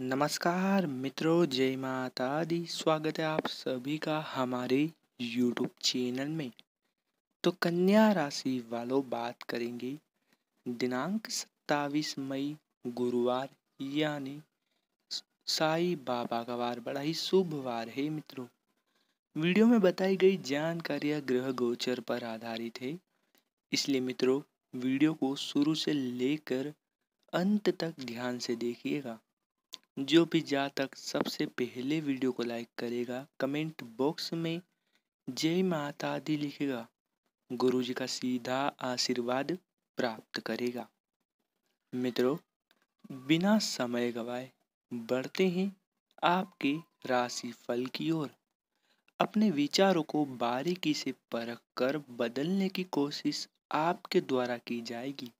नमस्कार मित्रों जय माता दी स्वागत है आप सभी का हमारे यूट्यूब चैनल में तो कन्या राशि वालों बात करेंगे दिनांक सत्तावीस मई गुरुवार यानी साई बाबा का वार बड़ा ही शुभ वार है मित्रों वीडियो में बताई गई जानकारियां ग्रह गोचर पर आधारित है इसलिए मित्रों वीडियो को शुरू से लेकर अंत तक ध्यान से देखिएगा जो भी जा तक सबसे पहले वीडियो को लाइक करेगा कमेंट बॉक्स में जय माता दी लिखेगा गुरु जी का सीधा आशीर्वाद प्राप्त करेगा मित्रों बिना समय गवाए बढ़ते हैं आपके राशि फल की ओर अपने विचारों को बारीकी से परख कर बदलने की कोशिश आपके द्वारा की जाएगी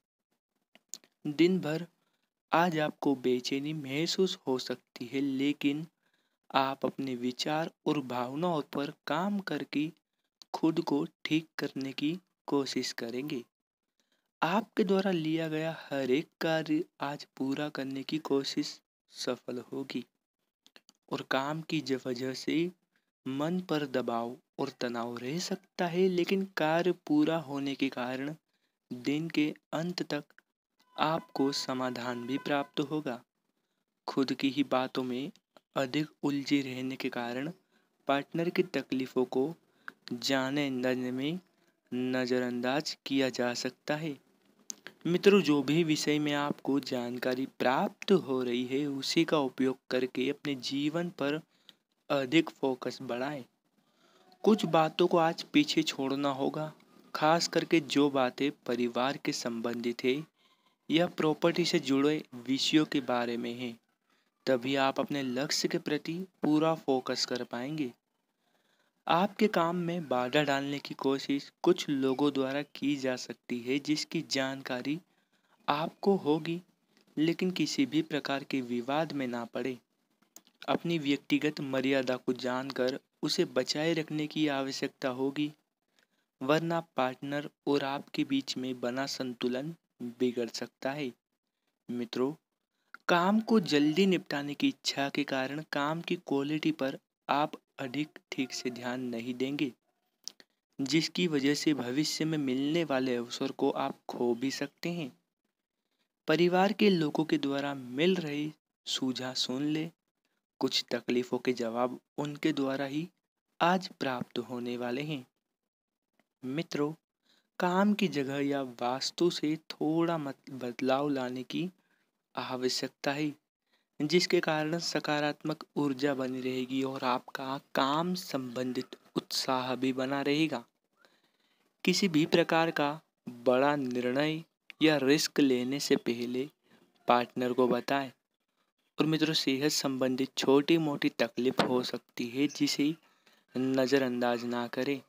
दिन भर आज आपको बेचैनी महसूस हो सकती है लेकिन आप अपने विचार और भावनाओं पर काम करके खुद को ठीक करने की कोशिश करेंगे आपके द्वारा लिया गया हर एक कार्य आज पूरा करने की कोशिश सफल होगी और काम की वजह से मन पर दबाव और तनाव रह सकता है लेकिन कार्य पूरा होने के कारण दिन के अंत तक आपको समाधान भी प्राप्त होगा खुद की ही बातों में अधिक उलझे रहने के कारण पार्टनर की तकलीफ़ों को जाने अनजाने में नज़रअंदाज किया जा सकता है मित्रों जो भी विषय में आपको जानकारी प्राप्त हो रही है उसी का उपयोग करके अपने जीवन पर अधिक फोकस बढ़ाएं कुछ बातों को आज पीछे छोड़ना होगा खास करके जो बातें परिवार के संबंधित है यह प्रॉपर्टी से जुड़े विषयों के बारे में है तभी आप अपने लक्ष्य के प्रति पूरा फोकस कर पाएंगे आपके काम में बाधा डालने की कोशिश कुछ लोगों द्वारा की जा सकती है जिसकी जानकारी आपको होगी लेकिन किसी भी प्रकार के विवाद में ना पड़े अपनी व्यक्तिगत मर्यादा को जानकर उसे बचाए रखने की आवश्यकता होगी वरना पार्टनर और आपके बीच में बना संतुलन बिगड़ सकता है मित्रों काम को जल्दी निपटाने की इच्छा के कारण काम की क्वालिटी पर आप अधिक ठीक से ध्यान नहीं देंगे जिसकी वजह से भविष्य में मिलने वाले अवसर को आप खो भी सकते हैं परिवार के लोगों के द्वारा मिल रही सूझा सुन ले कुछ तकलीफों के जवाब उनके द्वारा ही आज प्राप्त होने वाले हैं मित्रों काम की जगह या वास्तु से थोड़ा मत बदलाव लाने की आवश्यकता है जिसके कारण सकारात्मक ऊर्जा बनी रहेगी और आपका काम संबंधित उत्साह भी बना रहेगा किसी भी प्रकार का बड़ा निर्णय या रिस्क लेने से पहले पार्टनर को बताएं और मित्रों सेहत संबंधित छोटी मोटी तकलीफ हो सकती है जिसे नज़रअंदाज ना करें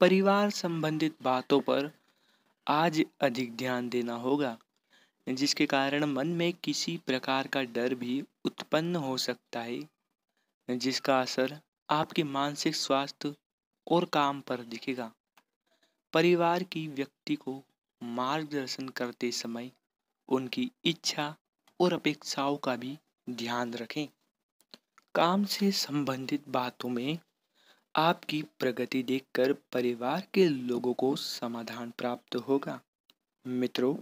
परिवार संबंधित बातों पर आज अधिक ध्यान देना होगा जिसके कारण मन में किसी प्रकार का डर भी उत्पन्न हो सकता है जिसका असर आपके मानसिक स्वास्थ्य और काम पर दिखेगा परिवार की व्यक्ति को मार्गदर्शन करते समय उनकी इच्छा और अपेक्षाओं का भी ध्यान रखें काम से संबंधित बातों में आपकी प्रगति देखकर परिवार के लोगों को समाधान प्राप्त होगा मित्रों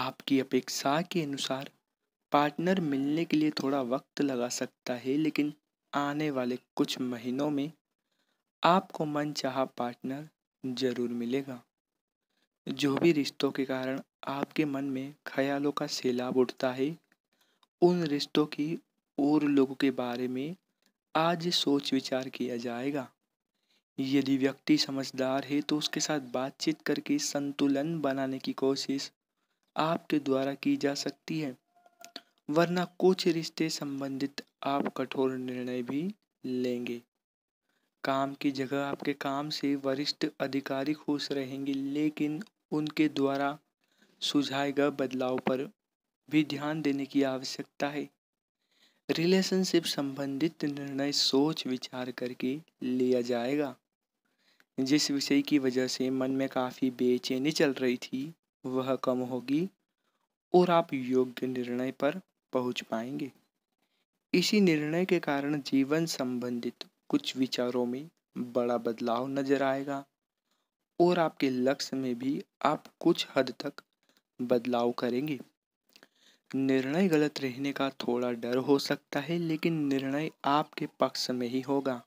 आपकी अपेक्षा के अनुसार पार्टनर मिलने के लिए थोड़ा वक्त लगा सकता है लेकिन आने वाले कुछ महीनों में आपको मन चाह पार्टनर जरूर मिलेगा जो भी रिश्तों के कारण आपके मन में ख्यालों का सैलाब उठता है उन रिश्तों की और लोगों के बारे में आज सोच विचार किया जाएगा यदि व्यक्ति समझदार है तो उसके साथ बातचीत करके संतुलन बनाने की कोशिश आपके द्वारा की जा सकती है वरना कुछ रिश्ते संबंधित आप कठोर निर्णय भी लेंगे काम की जगह आपके काम से वरिष्ठ अधिकारी खुश रहेंगे लेकिन उनके द्वारा सुझाए गए बदलाव पर भी ध्यान देने की आवश्यकता है रिलेशनशिप संबंधित निर्णय सोच विचार करके लिया जाएगा जिस विषय की वजह से मन में काफ़ी बेचैनी चल रही थी वह कम होगी और आप योग्य निर्णय पर पहुंच पाएंगे इसी निर्णय के कारण जीवन संबंधित कुछ विचारों में बड़ा बदलाव नजर आएगा और आपके लक्ष्य में भी आप कुछ हद तक बदलाव करेंगे निर्णय गलत रहने का थोड़ा डर हो सकता है लेकिन निर्णय आपके पक्ष में ही होगा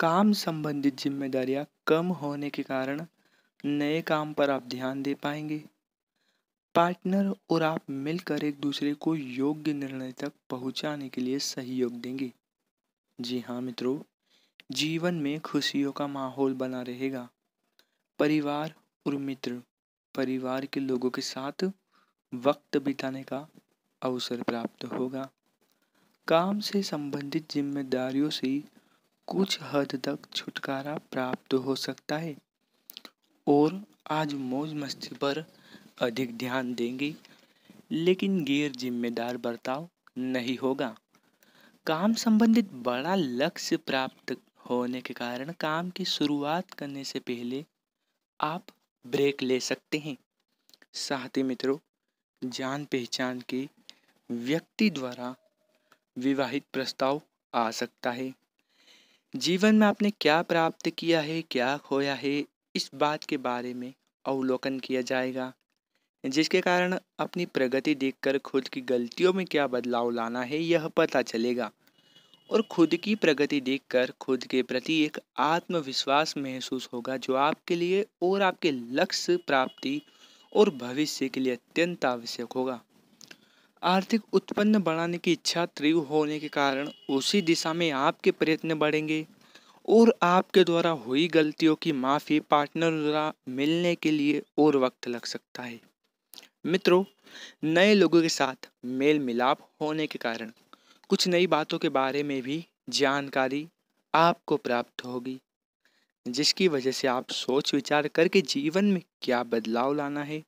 काम संबंधित जिम्मेदारियां कम होने के कारण नए काम पर आप ध्यान दे पाएंगे पार्टनर और आप मिलकर एक दूसरे को योग्य निर्णय तक पहुंचाने के लिए सहयोग देंगे जी हाँ मित्रों जीवन में खुशियों का माहौल बना रहेगा परिवार और मित्र परिवार के लोगों के साथ वक्त बिताने का अवसर प्राप्त होगा काम से संबंधित जिम्मेदारियों से कुछ हद तक छुटकारा प्राप्त हो सकता है और आज मौज मस्ती पर अधिक ध्यान देंगे लेकिन गैर जिम्मेदार बर्ताव नहीं होगा काम संबंधित बड़ा लक्ष्य प्राप्त होने के कारण काम की शुरुआत करने से पहले आप ब्रेक ले सकते हैं साथ ही मित्रों जान पहचान के व्यक्ति द्वारा विवाहित प्रस्ताव आ सकता है जीवन में आपने क्या प्राप्त किया है क्या खोया है इस बात के बारे में अवलोकन किया जाएगा जिसके कारण अपनी प्रगति देखकर खुद की गलतियों में क्या बदलाव लाना है यह पता चलेगा और खुद की प्रगति देखकर खुद के प्रति एक आत्मविश्वास महसूस होगा जो आपके लिए और आपके लक्ष्य प्राप्ति और भविष्य के लिए अत्यंत आवश्यक होगा आर्थिक उत्पन्न बढ़ाने की इच्छा तीव्र होने के कारण उसी दिशा में आपके प्रयत्न बढ़ेंगे और आपके द्वारा हुई गलतियों की माफ़ी पार्टनर द्वारा मिलने के लिए और वक्त लग सकता है मित्रों नए लोगों के साथ मेल मिलाप होने के कारण कुछ नई बातों के बारे में भी जानकारी आपको प्राप्त होगी जिसकी वजह से आप सोच विचार करके जीवन में क्या बदलाव लाना है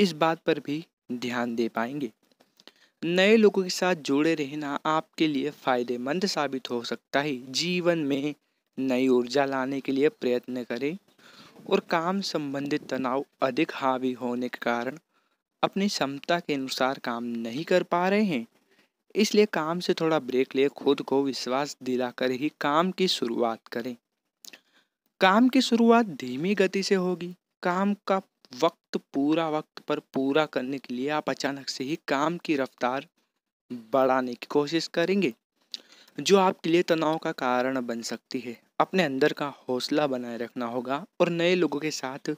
इस बात पर भी ध्यान दे पाएंगे नए लोगों के साथ जुड़े रहना आपके लिए फायदेमंद साबित हो सकता है जीवन में नई ऊर्जा लाने के लिए प्रयत्न करें और काम संबंधित तनाव अधिक हावी होने के कारण अपनी क्षमता के अनुसार काम नहीं कर पा रहे हैं इसलिए काम से थोड़ा ब्रेक ले खुद को विश्वास दिलाकर ही काम की शुरुआत करें काम की शुरुआत धीमी गति से होगी काम का वक्त पूरा वक्त पर पूरा करने के लिए आप अचानक से ही काम की रफ्तार बढ़ाने की कोशिश करेंगे जो आपके लिए तनाव का कारण बन सकती है अपने अंदर का हौसला बनाए रखना होगा और नए लोगों के साथ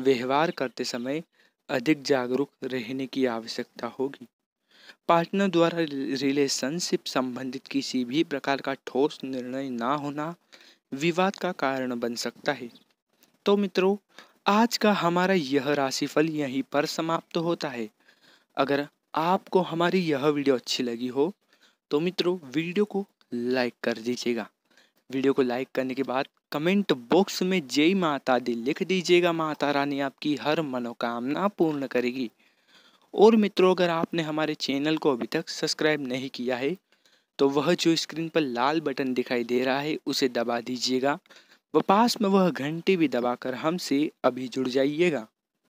व्यवहार करते समय अधिक जागरूक रहने की आवश्यकता होगी पार्टनर द्वारा रिलेशनशिप संबंधित किसी भी प्रकार का ठोस निर्णय ना होना विवाद का कारण बन सकता है तो मित्रों आज का हमारा यह राशिफल यहीं पर समाप्त होता है अगर आपको हमारी यह वीडियो अच्छी लगी हो तो मित्रों वीडियो को लाइक कर दीजिएगा वीडियो को लाइक करने के बाद कमेंट बॉक्स में जय माता दी लिख दीजिएगा माता रानी आपकी हर मनोकामना पूर्ण करेगी और मित्रों अगर आपने हमारे चैनल को अभी तक सब्सक्राइब नहीं किया है तो वह जो स्क्रीन पर लाल बटन दिखाई दे रहा है उसे दबा दीजिएगा व पास में वह घंटी भी दबाकर हमसे अभी जुड़ जाइएगा